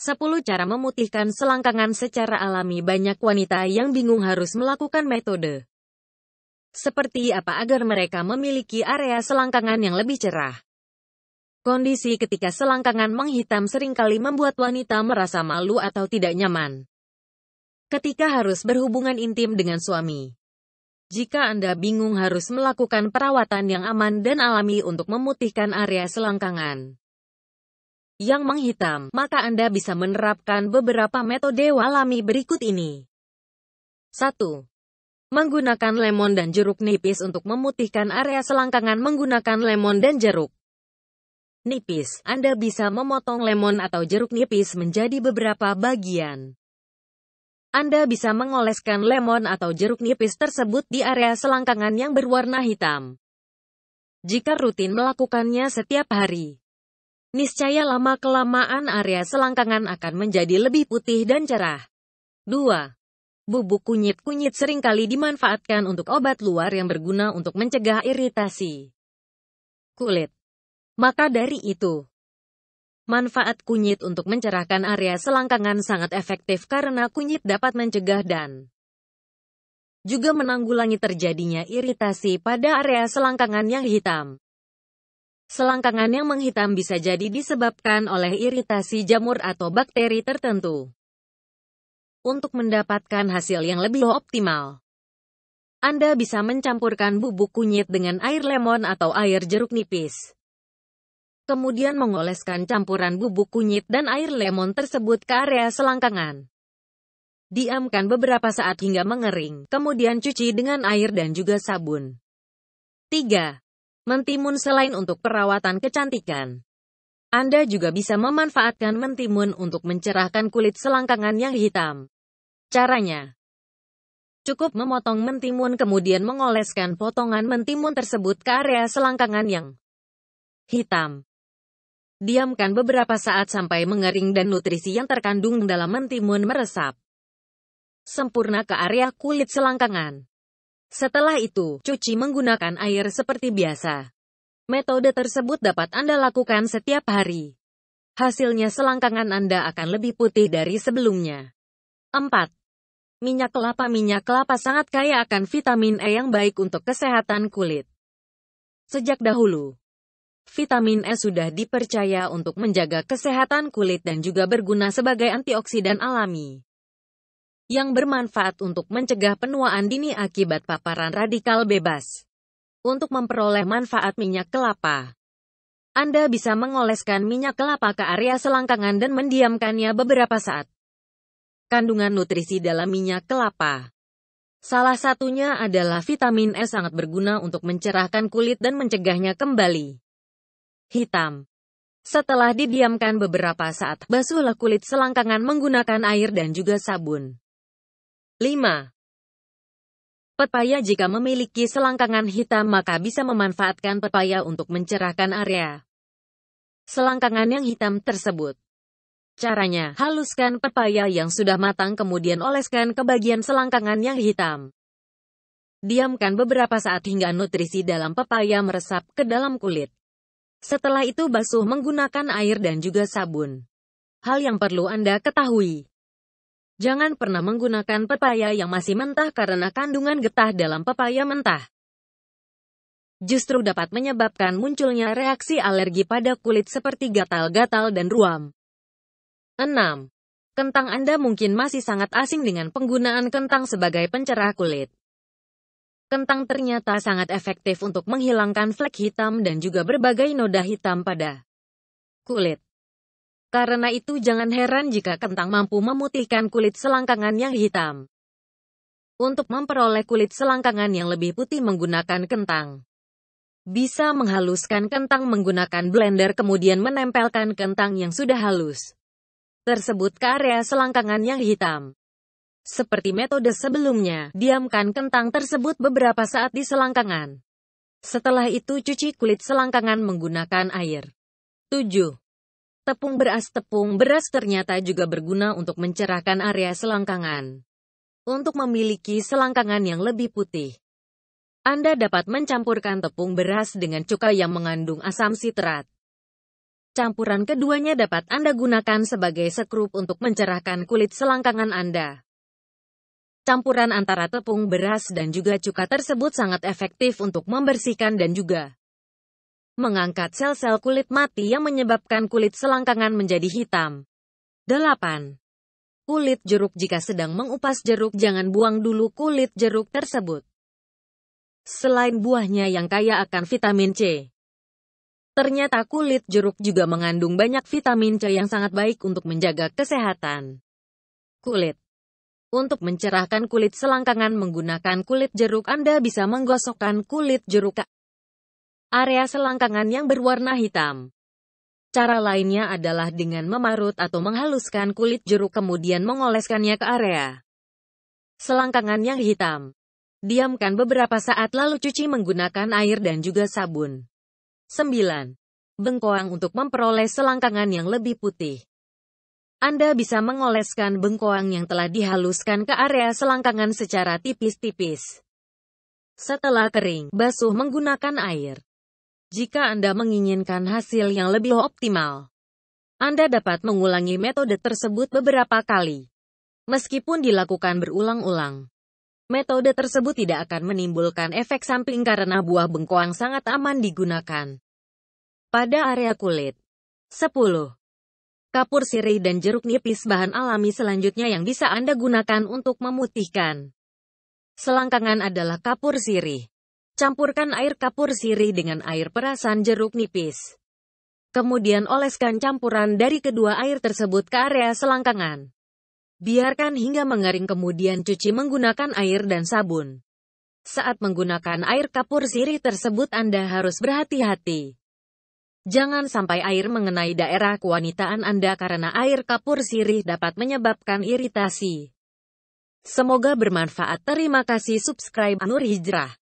10 cara memutihkan selangkangan secara alami banyak wanita yang bingung harus melakukan metode. Seperti apa agar mereka memiliki area selangkangan yang lebih cerah. Kondisi ketika selangkangan menghitam seringkali membuat wanita merasa malu atau tidak nyaman. Ketika harus berhubungan intim dengan suami. Jika Anda bingung harus melakukan perawatan yang aman dan alami untuk memutihkan area selangkangan yang menghitam, maka Anda bisa menerapkan beberapa metode walami berikut ini. 1. Menggunakan lemon dan jeruk nipis untuk memutihkan area selangkangan menggunakan lemon dan jeruk nipis. Anda bisa memotong lemon atau jeruk nipis menjadi beberapa bagian. Anda bisa mengoleskan lemon atau jeruk nipis tersebut di area selangkangan yang berwarna hitam. Jika rutin melakukannya setiap hari, Niscaya lama-kelamaan area selangkangan akan menjadi lebih putih dan cerah. 2. Bubuk kunyit-kunyit seringkali dimanfaatkan untuk obat luar yang berguna untuk mencegah iritasi kulit. Maka dari itu, manfaat kunyit untuk mencerahkan area selangkangan sangat efektif karena kunyit dapat mencegah dan juga menanggulangi terjadinya iritasi pada area selangkangan yang hitam. Selangkangan yang menghitam bisa jadi disebabkan oleh iritasi jamur atau bakteri tertentu. Untuk mendapatkan hasil yang lebih optimal, Anda bisa mencampurkan bubuk kunyit dengan air lemon atau air jeruk nipis. Kemudian mengoleskan campuran bubuk kunyit dan air lemon tersebut ke area selangkangan. Diamkan beberapa saat hingga mengering, kemudian cuci dengan air dan juga sabun. 3. Mentimun selain untuk perawatan kecantikan. Anda juga bisa memanfaatkan mentimun untuk mencerahkan kulit selangkangan yang hitam. Caranya, cukup memotong mentimun kemudian mengoleskan potongan mentimun tersebut ke area selangkangan yang hitam. Diamkan beberapa saat sampai mengering dan nutrisi yang terkandung dalam mentimun meresap. Sempurna ke area kulit selangkangan. Setelah itu, cuci menggunakan air seperti biasa. Metode tersebut dapat Anda lakukan setiap hari. Hasilnya selangkangan Anda akan lebih putih dari sebelumnya. 4. Minyak kelapa Minyak kelapa sangat kaya akan vitamin E yang baik untuk kesehatan kulit. Sejak dahulu, vitamin E sudah dipercaya untuk menjaga kesehatan kulit dan juga berguna sebagai antioksidan alami yang bermanfaat untuk mencegah penuaan dini akibat paparan radikal bebas. Untuk memperoleh manfaat minyak kelapa, Anda bisa mengoleskan minyak kelapa ke area selangkangan dan mendiamkannya beberapa saat. Kandungan nutrisi dalam minyak kelapa Salah satunya adalah vitamin E sangat berguna untuk mencerahkan kulit dan mencegahnya kembali. Hitam. Setelah didiamkan beberapa saat, basuhlah kulit selangkangan menggunakan air dan juga sabun. 5. Pepaya jika memiliki selangkangan hitam maka bisa memanfaatkan pepaya untuk mencerahkan area selangkangan yang hitam tersebut. Caranya, haluskan pepaya yang sudah matang kemudian oleskan ke bagian selangkangan yang hitam. Diamkan beberapa saat hingga nutrisi dalam pepaya meresap ke dalam kulit. Setelah itu basuh menggunakan air dan juga sabun. Hal yang perlu Anda ketahui. Jangan pernah menggunakan pepaya yang masih mentah karena kandungan getah dalam pepaya mentah. Justru dapat menyebabkan munculnya reaksi alergi pada kulit seperti gatal-gatal dan ruam. 6. Kentang Anda mungkin masih sangat asing dengan penggunaan kentang sebagai pencerah kulit. Kentang ternyata sangat efektif untuk menghilangkan flek hitam dan juga berbagai noda hitam pada kulit. Karena itu jangan heran jika kentang mampu memutihkan kulit selangkangan yang hitam. Untuk memperoleh kulit selangkangan yang lebih putih menggunakan kentang. Bisa menghaluskan kentang menggunakan blender kemudian menempelkan kentang yang sudah halus tersebut ke area selangkangan yang hitam. Seperti metode sebelumnya, diamkan kentang tersebut beberapa saat di selangkangan. Setelah itu cuci kulit selangkangan menggunakan air. 7. Tepung beras Tepung beras ternyata juga berguna untuk mencerahkan area selangkangan. Untuk memiliki selangkangan yang lebih putih, Anda dapat mencampurkan tepung beras dengan cuka yang mengandung asam sitrat. Campuran keduanya dapat Anda gunakan sebagai sekrup untuk mencerahkan kulit selangkangan Anda. Campuran antara tepung beras dan juga cuka tersebut sangat efektif untuk membersihkan dan juga mengangkat sel-sel kulit mati yang menyebabkan kulit selangkangan menjadi hitam. 8. Kulit jeruk jika sedang mengupas jeruk jangan buang dulu kulit jeruk tersebut. Selain buahnya yang kaya akan vitamin C, ternyata kulit jeruk juga mengandung banyak vitamin C yang sangat baik untuk menjaga kesehatan. Kulit untuk mencerahkan kulit selangkangan menggunakan kulit jeruk Anda bisa menggosokkan kulit jeruk area selangkangan yang berwarna hitam. Cara lainnya adalah dengan memarut atau menghaluskan kulit jeruk kemudian mengoleskannya ke area selangkangan yang hitam. Diamkan beberapa saat lalu cuci menggunakan air dan juga sabun. 9. Bengkoang untuk memperoleh selangkangan yang lebih putih. Anda bisa mengoleskan bengkoang yang telah dihaluskan ke area selangkangan secara tipis-tipis. Setelah kering, basuh menggunakan air. Jika Anda menginginkan hasil yang lebih optimal, Anda dapat mengulangi metode tersebut beberapa kali. Meskipun dilakukan berulang-ulang, metode tersebut tidak akan menimbulkan efek samping karena buah bengkoang sangat aman digunakan. Pada area kulit. 10. Kapur sirih dan jeruk nipis bahan alami selanjutnya yang bisa Anda gunakan untuk memutihkan. Selangkangan adalah kapur sirih. Campurkan air kapur sirih dengan air perasan jeruk nipis. Kemudian oleskan campuran dari kedua air tersebut ke area selangkangan. Biarkan hingga mengering kemudian cuci menggunakan air dan sabun. Saat menggunakan air kapur sirih tersebut Anda harus berhati-hati. Jangan sampai air mengenai daerah kewanitaan Anda karena air kapur sirih dapat menyebabkan iritasi. Semoga bermanfaat. Terima kasih subscribe Anur Hijrah.